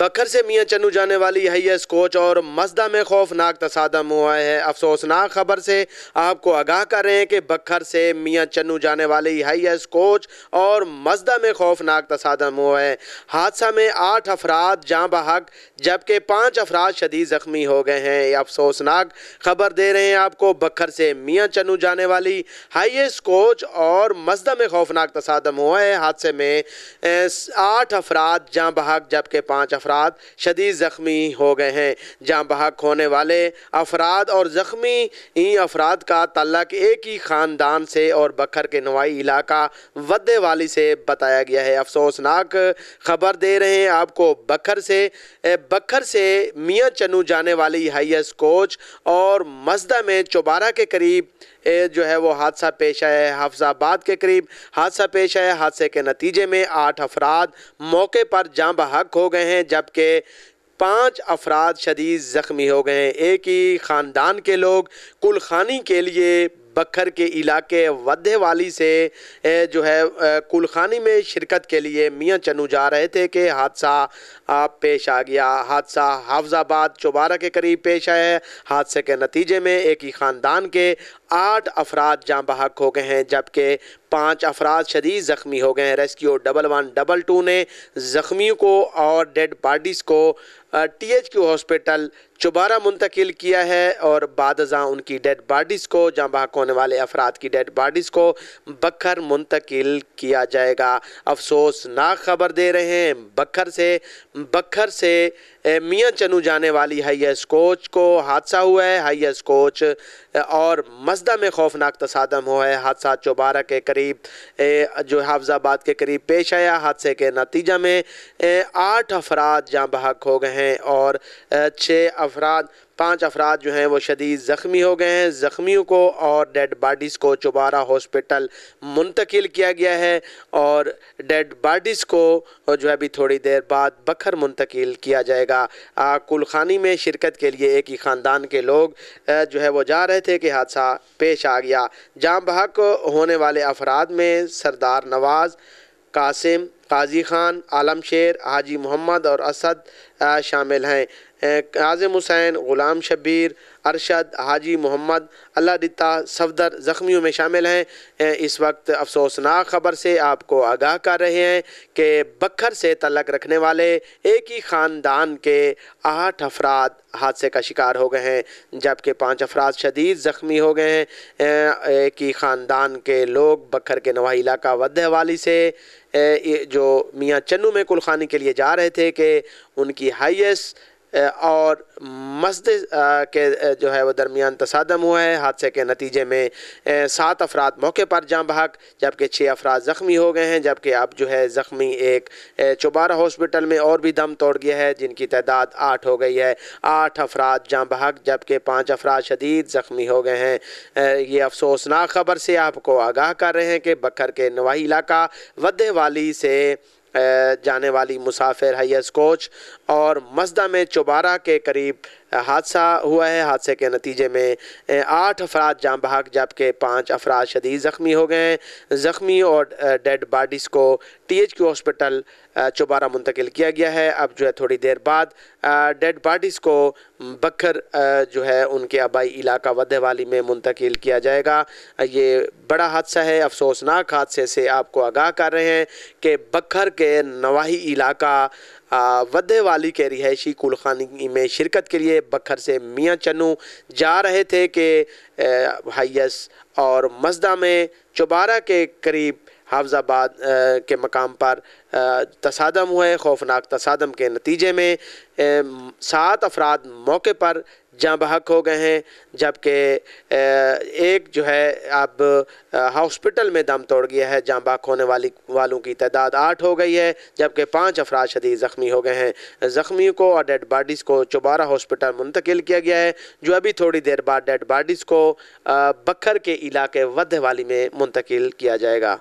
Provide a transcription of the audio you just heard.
बखर से मियाँ चन्नू जाने वाली यही कोच और मजदा में खौफनाक तसादम हुआ है अफसोसनाक खबर से आपको आगाह कर रहे हैं कि बखर से मियाँ चन्नू जाने वाली यही कोच और मजदा में खौफनाक तसादम हुआ है हादसा में आठ अफराद जाँ बहक जबकि पाँच अफराद शदीद ज़ख्मी हो गए हैं ये अफसोसनाक खबर दे रहे हैं आपको बखर से मियाँ चन्नू जाने वाली हाई कोच और मजदा में खौफनाक तसादम हुआ है हादसे में आठ अफराद जाँ बहक जबकि पाँच अफराद शदीद ज़ख्मी हो गए हैं जहाँ बहक होने वाले अफराद और ज़ख्मी इन अफराद का तल्लक एक ही ख़ानदान से और बखर के नवाई इलाका वदे वाली से बताया गया है अफसोसनाक खबर दे रहे हैं आपको बखर से बखर से मियाँ चनू जाने वाली हाइस कोच और मजदा में चौबारा के करीब जो है वो हादसा पेश आया है हाफजाबाद के करीब हादसा पेश आया हादसे के नतीजे में आठ अफराद मौके पर जाम बहक हो गए हैं जबकि पाँच अफराद शदीद ज़ख्मी हो गए हैं एक ही ख़ानदान के लोग कुल खानी के लिए बखर के इलाके वदे वाली से जो है कुलखानी में शिरकत के लिए मियाँ चनू जा रहे थे कि हादसा पेश आ गया हादसा हाफजाबाद चौबारा के करीब पेश आया हादसे के नतीजे में एक ही ख़ानदान के आठ अफराद जाँ बहक हो गए हैं जबकि पाँच अफराद शदीद ज़ख्मी हो गए हैं rescue double one double two ने ज़ख्मियों को और डेड बॉडीज़ को T H Q hospital Chaubara मुंतकिल किया है और बाद उनकी डेड बॉडीज़ को जहाँ बाहक होने वाले अफराद की डेड बॉडीज़ को बखर मुंतकिल किया जाएगा अफसोसनाक खबर दे रहे हैं बखर से बखर से मियाँ चनू जाने वाली हाइस कोच को हादसा हुआ है हाइस कोच और मजदा में खौफनाक तसादम हुआ है हादसा चुबारा के करीब करीब जो हाफजाबाद के करीब पेश आया हादसे के नतीजा में आठ अफराद जहाँ बहक हो गए हैं और छः अफराद पाँच अफराद जो हैं वो शदीद ज़ख्मी हो गए हैं ज़ख्मियों को और डेड बॉडीज़ को चुबारा हॉस्पिटल मुंतकिल किया गया है और डेड बॉडीज़ को जो है अभी थोड़ी देर बाद बखर मुंतकिल किया जाएगा कुल कुलखानी में शिरकत के लिए एक ही ख़ानदान के लोग जो है वो जा रहे थे कि हादसा पेश आ गया जाम बहक होने वाले अफराद में सरदार नवाज़ कासिम काजी ख़ान आलम शेर हाजी मोहम्मद और असद शामिल हैं आज़म हुसैन ग़ुलाम शबीर अरशद हाजी मोहम्मद अल्लाह दिता सफदर ज़ख्मियों में शामिल हैं इस वक्त अफसोसनाक ख़बर से आपको आगाह कर रहे हैं कि बखर से तलक रखने वाले एक ही ख़ानदान के आठ अफराद हादसे का शिकार हो गए हैं जबकि पाँच अफराद शदीद ज़ख्मी हो गए हैं एक ही ख़ानदान के लोग बखर के नवाही इलाका वद हवाली से जो मियाँ चन्नू में कुलखानी के लिए जा रहे थे कि उनकी हाइस्ट और मस्जिद के जो है वो दरमियान तसादम हुआ है हादसे के नतीजे में सात अफराद मौके पर जाँ बहक जबकि छः अफराद ज़ख्मी हो गए हैं जबकि अब जो है ज़ख्मी एक चौबारा हॉस्पिटल में और भी दम तोड़ गया है जिनकी तादाद आठ हो गई है आठ अफराद जाँ बहक जबकि पाँच अफराद शदीद ज़ख्मी हो गए हैं ये अफसोसनाक खबर से आपको आगाह कर रहे हैं कि बकर के नवाही इलाका वदे वाली से जाने वाली मुसाफिर हाइस कोच और मजदा में चुबारा के करीब हादसा हुआ है हादसे के नतीजे में आठ अफराद जाम बहाक जबकि पाँच अफराद शदीद ज़ख्मी हो गए हैं ज़ख्मी और डेड बॉडीज़ को T H Q hospital Chaubara मुंतकिल किया गया है अब जो है थोड़ी देर बाद डेड बॉडीज़ को बखर जो है उनके आबाई इलाका वाली में मुंतकिल किया जाएगा ये बड़ा हादसा है अफसोसनाक हादसे से आपको आगाह कर रहे हैं कि बखर के नवाही इलाका वदे वाली के रिहायशी कुलखानी में शिरकत के लिए बखर से मियाँ चनू जा रहे थे कि हाइस और मजदा में चुबारा के करीब हाफजाबाद के मकाम पर तसादम हुए खौफनाक तसादम के नतीजे में सात अफराद मौके पर जहाँ बहक हो गए हैं जबकि एक जो है अब हॉस्पिटल में दम तोड़ गया है जहाँ बहक होने वाली वालों की तादाद आठ हो गई है जबकि पाँच अफराद शदीद ज़ख्मी हो गए हैं ज़ख्मियों को और डेड बॉडीज़ को चुबारा हॉस्पिटल मुंतकिल किया गया है जो अभी थोड़ी देर बाद डेड बॉडीज़ को बखर के इलाके वध वाली में मुंतकिल किया जाएगा